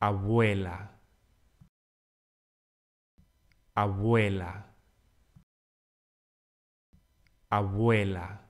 abuela, abuela, abuela.